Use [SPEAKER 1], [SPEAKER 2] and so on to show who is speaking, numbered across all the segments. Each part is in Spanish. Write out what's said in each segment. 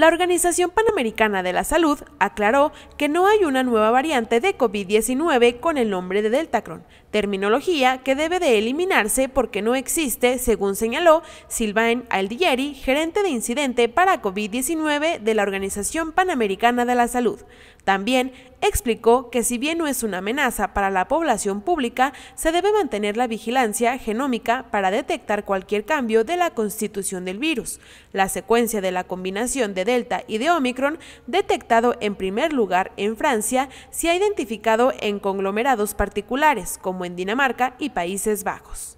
[SPEAKER 1] La Organización Panamericana de la Salud aclaró que no hay una nueva variante de COVID-19 con el nombre de Deltacron, terminología que debe de eliminarse porque no existe, según señaló Silvain Aldieri, gerente de incidente para COVID-19 de la Organización Panamericana de la Salud. También explicó que si bien no es una amenaza para la población pública, se debe mantener la vigilancia genómica para detectar cualquier cambio de la constitución del virus. La secuencia de la combinación de Delta y de Omicron, detectado en primer lugar en Francia, se ha identificado en conglomerados particulares, como en Dinamarca y Países Bajos.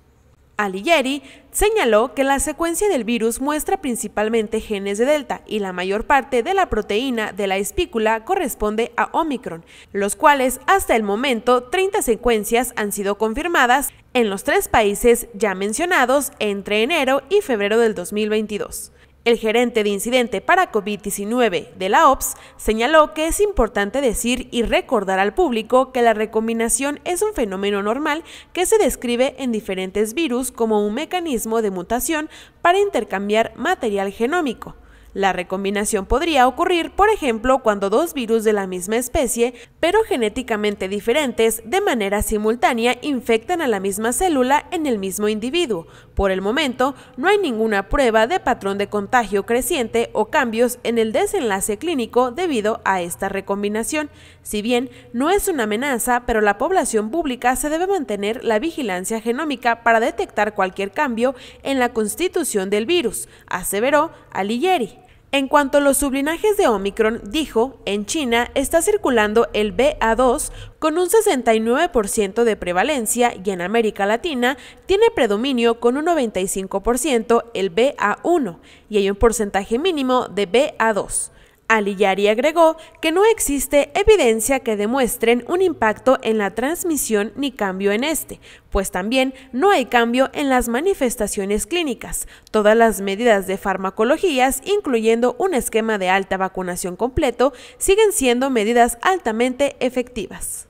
[SPEAKER 1] Alighieri señaló que la secuencia del virus muestra principalmente genes de Delta y la mayor parte de la proteína de la espícula corresponde a Omicron, los cuales hasta el momento 30 secuencias han sido confirmadas en los tres países ya mencionados entre enero y febrero del 2022. El gerente de incidente para COVID-19 de la OPS señaló que es importante decir y recordar al público que la recombinación es un fenómeno normal que se describe en diferentes virus como un mecanismo de mutación para intercambiar material genómico. La recombinación podría ocurrir, por ejemplo, cuando dos virus de la misma especie, pero genéticamente diferentes, de manera simultánea infectan a la misma célula en el mismo individuo. Por el momento, no hay ninguna prueba de patrón de contagio creciente o cambios en el desenlace clínico debido a esta recombinación. Si bien no es una amenaza, pero la población pública se debe mantener la vigilancia genómica para detectar cualquier cambio en la constitución del virus, aseveró Alighieri. En cuanto a los sublinajes de Omicron, dijo, en China está circulando el BA2 con un 69% de prevalencia y en América Latina tiene predominio con un 95% el BA1 y hay un porcentaje mínimo de BA2. Aliyari agregó que no existe evidencia que demuestren un impacto en la transmisión ni cambio en este, pues también no hay cambio en las manifestaciones clínicas. Todas las medidas de farmacologías, incluyendo un esquema de alta vacunación completo, siguen siendo medidas altamente efectivas.